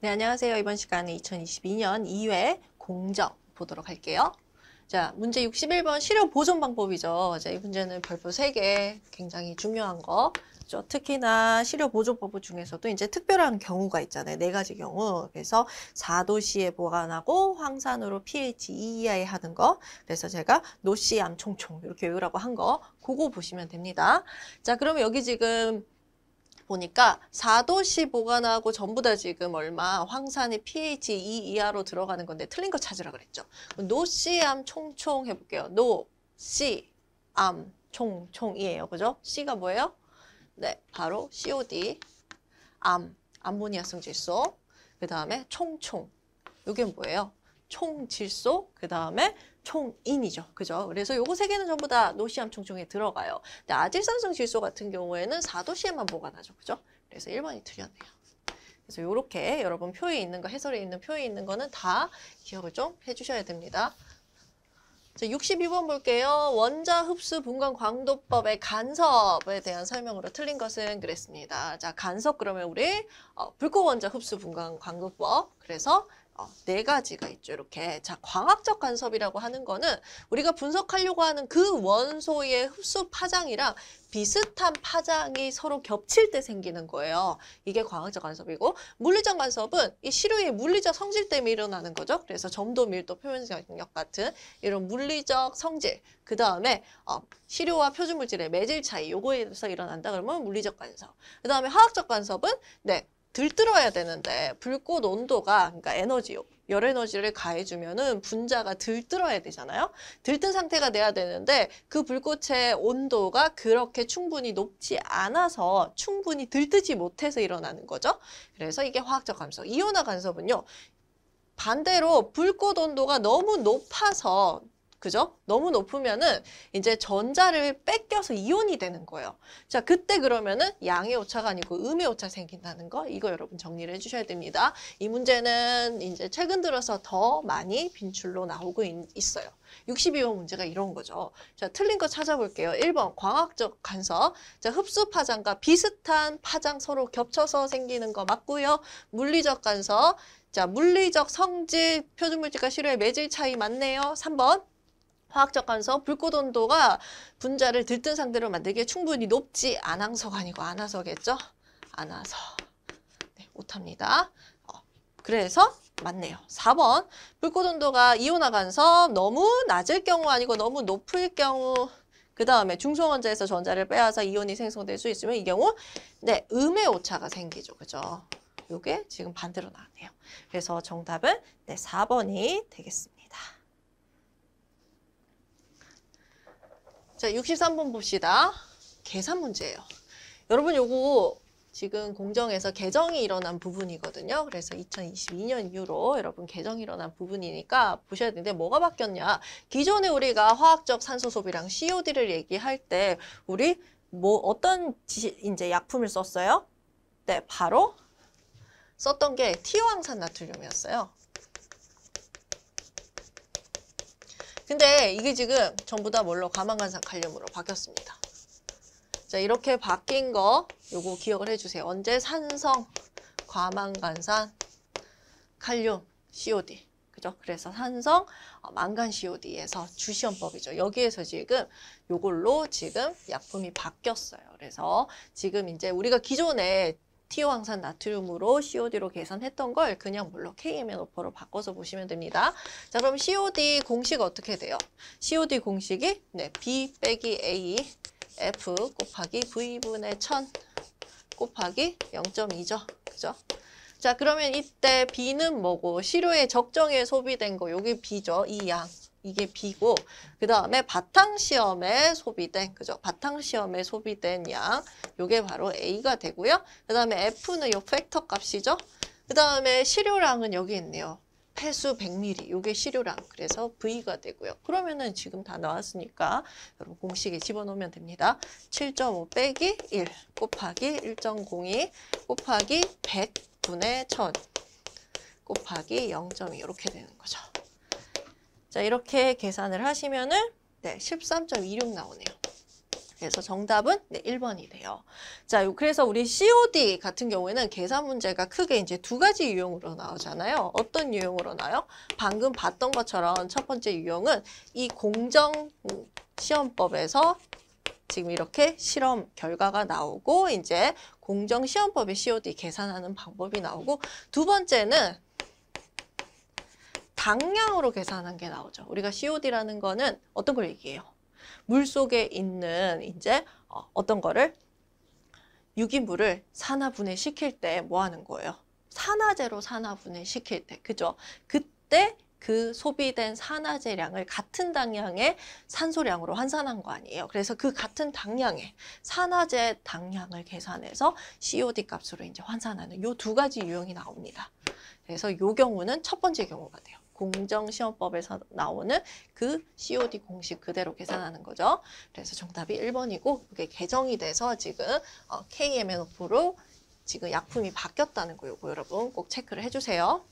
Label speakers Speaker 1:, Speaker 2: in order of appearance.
Speaker 1: 네, 안녕하세요. 이번 시간에 2022년 2회 공정 보도록 할게요. 자, 문제 61번 시료 보존 방법이죠. 자, 이 문제는 별표 3개 굉장히 중요한 거. 죠 특히나 시료 보존법 중에서도 이제 특별한 경우가 있잖아요. 네 가지 경우. 그래서 4도시에 보관하고 황산으로 pH 2 e 이하에 e 하는 거. 그래서 제가 노씨 암총총 이렇게 외우라고 한 거. 그거 보시면 됩니다. 자, 그러면 여기 지금 보니까 4도시 보관하고 전부 다 지금 얼마 황산이 pH 2 이하로 들어가는 건데 틀린 거 찾으라 그랬죠. 노씨암 총총 해볼게요. 노씨암 총총이에요. 그죠? C가 뭐예요? 네, 바로 COD, 암, 암모니아 성질소. 그 다음에 총총. 이게 뭐예요? 총질소, 그 다음에 총인이죠. 그죠? 그래서 요거 세 개는 전부 다 노시암 총종에 들어가요. 근데 아질산성 질소 같은 경우에는 사도시에만 보관하죠. 그죠? 그래서 일번이 틀렸네요. 그래서 요렇게 여러분 표에 있는 거, 해설에 있는 표에 있는 거는 다 기억을 좀 해주셔야 됩니다. 자, 62번 볼게요. 원자 흡수 분광 광도법의 간섭에 대한 설명으로 틀린 것은 그랬습니다. 자, 간섭 그러면 우리 어, 불꽃 원자 흡수 분광 광도법. 그래서 어, 네 가지가 있죠. 이렇게 자광학적 간섭이라고 하는 거는 우리가 분석하려고 하는 그 원소의 흡수 파장이랑 비슷한 파장이 서로 겹칠 때 생기는 거예요. 이게 광학적 간섭이고 물리적 간섭은 이 시료의 물리적 성질 때문에 일어나는 거죠. 그래서 점도, 밀도, 표면적력 같은 이런 물리적 성질 그 다음에 어, 시료와 표준물질의 매질 차이 요거에서 일어난다 그러면 물리적 간섭 그 다음에 화학적 간섭은 네 들끓어야 되는데 불꽃 온도가 그러니까 에너지요. 열 에너지를 가해주면은 분자가 들끓어야 되잖아요. 들뜬 상태가 돼야 되는데 그 불꽃의 온도가 그렇게 충분히 높지 않아서 충분히 들뜨지 못해서 일어나는 거죠. 그래서 이게 화학적 감소. 이온화 간섭은요. 반대로 불꽃 온도가 너무 높아서 그죠? 너무 높으면은 이제 전자를 뺏겨서 이온이 되는 거예요. 자, 그때 그러면은 양의 오차가 아니고 음의 오차 생긴다는 거 이거 여러분 정리를 해주셔야 됩니다. 이 문제는 이제 최근 들어서 더 많이 빈출로 나오고 있, 있 어요 62번 문제가 이런 거죠. 자, 틀린 거 찾아볼게요. 1번 광학적 간섭. 자, 흡수 파장과 비슷한 파장 서로 겹쳐서 생기는 거 맞고요. 물리적 간섭. 자, 물리적 성질, 표준물질과 실효의 매질 차이 맞네요. 3번. 화학적 간섭, 불꽃 온도가 분자를 들뜬 상태로 만들기에 충분히 높지 않아서가 아니고 안아서겠죠안아서 네, 오타니다 어, 그래서 맞네요. 4번 불꽃 온도가 이온화 간섭 너무 낮을 경우 아니고 너무 높을 경우 그 다음에 중성원자에서 전자를 빼앗아 이온이 생성될 수 있으면 이 경우 네 음의 오차가 생기죠. 그죠? 요게 지금 반대로 나왔네요. 그래서 정답은 네 4번이 되겠습니다. 자, 63번 봅시다. 계산 문제예요. 여러분 요거 지금 공정에서 개정이 일어난 부분이거든요. 그래서 2022년 이후로 여러분 개정이 일어난 부분이니까 보셔야 되는데 뭐가 바뀌었냐. 기존에 우리가 화학적 산소 소비량 COD를 얘기할 때 우리 뭐 어떤 지, 이제 약품을 썼어요? 네, 바로 썼던 게 티황산 오 나트륨이었어요. 근데 이게 지금 전부 다 뭘로 가망간산 칼륨으로 바뀌었습니다. 자 이렇게 바뀐 거 요거 기억을 해주세요. 언제 산성 과망간산 칼륨 COD 그죠? 그래서 산성 망간 어, COD에서 주시험법이죠. 여기에서 지금 요걸로 지금 약품이 바뀌었어요. 그래서 지금 이제 우리가 기존에 티오황산 나트륨으로 COD로 계산했던 걸 그냥 물론 KMN오퍼로 바꿔서 보시면 됩니다. 자 그럼 COD 공식 어떻게 돼요? COD 공식이 네, B 빼기 A F 곱하기 V분의 천 곱하기 0.2죠. 그죠? 자 그러면 이때 B는 뭐고 시료의 적정에 소비된 거 여기 B죠. 이 양. 이게 B고 그 다음에 바탕시험에 소비된 그죠? 바탕시험에 소비된 양 요게 바로 A가 되고요. 그 다음에 F는 요 팩터 값이죠. 그 다음에 시료량은 여기 있네요. 폐수 100ml 요게 시료량 그래서 V가 되고요. 그러면은 지금 다 나왔으니까 여러분 공식에 집어넣으면 됩니다. 7.5 빼기 1 곱하기 1.02 곱하기 100분의 1000 곱하기 0.2 이렇게 되는 거죠. 자, 이렇게 계산을 하시면은 네, 13.26 나오네요. 그래서 정답은 네, 1번이 돼요. 자, 그래서 우리 COD 같은 경우에는 계산 문제가 크게 이제 두 가지 유형으로 나오잖아요. 어떤 유형으로 나요? 방금 봤던 것처럼 첫 번째 유형은 이 공정 시험법에서 지금 이렇게 실험 결과가 나오고 이제 공정시험법의 COD 계산하는 방법이 나오고 두 번째는 당량으로 계산한 게 나오죠. 우리가 COD라는 거는 어떤 걸 얘기해요? 물 속에 있는 이제 어, 어떤 거를 유기물을 산화분해 시킬 때 뭐 하는 거예요? 산화제로 산화분해 시킬 때, 그죠? 그때 그 소비된 산화제량을 같은 당량의 산소량으로 환산한 거 아니에요. 그래서 그 같은 당량의 산화제 당량을 계산해서 COD 값으로 이제 환산하는 요 두 가지 유형이 나옵니다. 그래서 요 경우는 첫 번째 경우가 돼요. 공정시험법에서 나오는 그 COD 공식 그대로 계산하는 거죠. 그래서 정답이 1번이고 그게 개정이 돼서 지금 어, KMNO프로 지금 약품이 바뀌었다는 거 요거 여러분 꼭 체크를 해주세요.